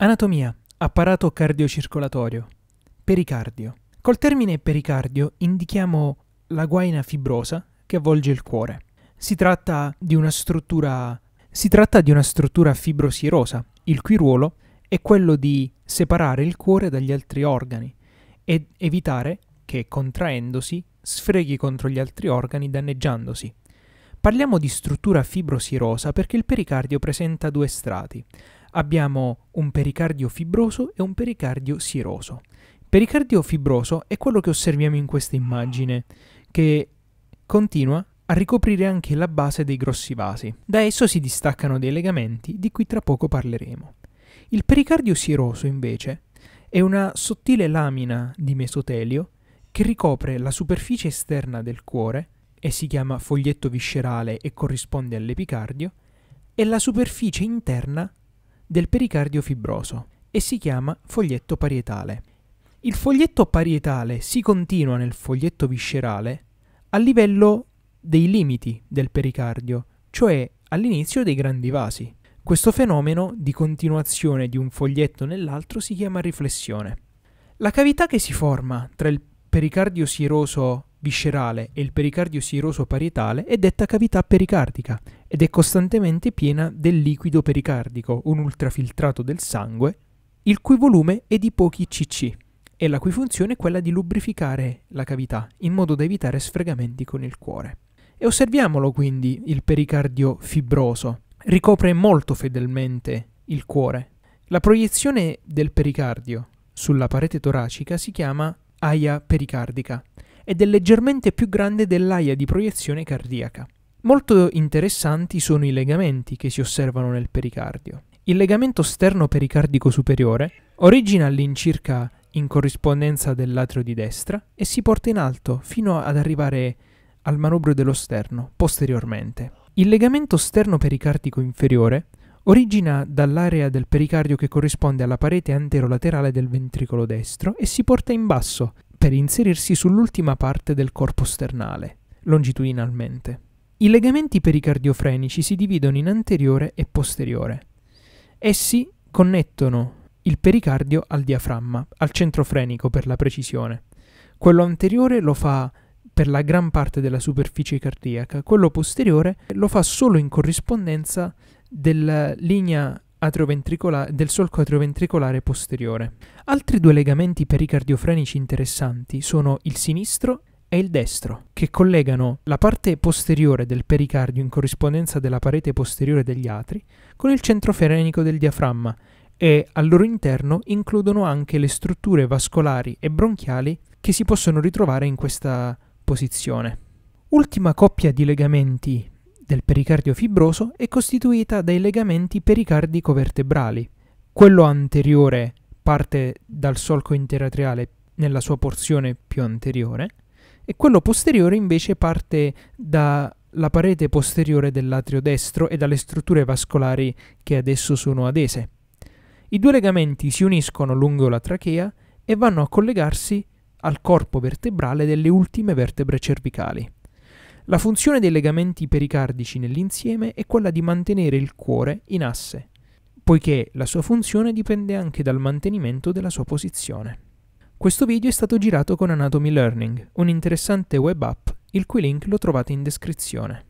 Anatomia, apparato cardiocircolatorio, pericardio. Col termine pericardio indichiamo la guaina fibrosa che avvolge il cuore. Si tratta di una struttura, di una struttura fibrosirosa, il cui ruolo è quello di separare il cuore dagli altri organi ed evitare che, contraendosi, sfreghi contro gli altri organi danneggiandosi. Parliamo di struttura fibrosierosa perché il pericardio presenta due strati abbiamo un pericardio fibroso e un pericardio sieroso. Pericardio fibroso è quello che osserviamo in questa immagine, che continua a ricoprire anche la base dei grossi vasi. Da esso si distaccano dei legamenti, di cui tra poco parleremo. Il pericardio sieroso, invece, è una sottile lamina di mesotelio che ricopre la superficie esterna del cuore, e si chiama foglietto viscerale e corrisponde all'epicardio, e la superficie interna del pericardio fibroso e si chiama foglietto parietale. Il foglietto parietale si continua nel foglietto viscerale a livello dei limiti del pericardio, cioè all'inizio dei grandi vasi. Questo fenomeno di continuazione di un foglietto nell'altro si chiama riflessione. La cavità che si forma tra il pericardio sieroso viscerale e il pericardio siroso parietale è detta cavità pericardica ed è costantemente piena del liquido pericardico, un ultrafiltrato del sangue, il cui volume è di pochi cc e la cui funzione è quella di lubrificare la cavità in modo da evitare sfregamenti con il cuore. E osserviamolo quindi il pericardio fibroso, ricopre molto fedelmente il cuore. La proiezione del pericardio sulla parete toracica si chiama aia pericardica ed è leggermente più grande dell'aia di proiezione cardiaca. Molto interessanti sono i legamenti che si osservano nel pericardio. Il legamento sterno pericardico superiore origina all'incirca in corrispondenza dell'atrio di destra e si porta in alto fino ad arrivare al manubrio dello sterno posteriormente. Il legamento sterno pericardico inferiore origina dall'area del pericardio che corrisponde alla parete anterolaterale del ventricolo destro e si porta in basso per inserirsi sull'ultima parte del corpo sternale, longitudinalmente. I legamenti pericardiofrenici si dividono in anteriore e posteriore. Essi connettono il pericardio al diaframma, al centro frenico per la precisione. Quello anteriore lo fa per la gran parte della superficie cardiaca, quello posteriore lo fa solo in corrispondenza della linea del solco atrioventricolare posteriore. Altri due legamenti pericardiofrenici interessanti sono il sinistro e il destro, che collegano la parte posteriore del pericardio in corrispondenza della parete posteriore degli atri con il centro frenico del diaframma e al loro interno includono anche le strutture vascolari e bronchiali che si possono ritrovare in questa posizione. Ultima coppia di legamenti del pericardio fibroso è costituita dai legamenti pericardico-vertebrali. Quello anteriore parte dal solco interatriale nella sua porzione più anteriore e quello posteriore invece parte dalla parete posteriore dell'atrio destro e dalle strutture vascolari che adesso sono adese. I due legamenti si uniscono lungo la trachea e vanno a collegarsi al corpo vertebrale delle ultime vertebre cervicali. La funzione dei legamenti pericardici nell'insieme è quella di mantenere il cuore in asse, poiché la sua funzione dipende anche dal mantenimento della sua posizione. Questo video è stato girato con Anatomy Learning, un'interessante web app, il cui link lo trovate in descrizione.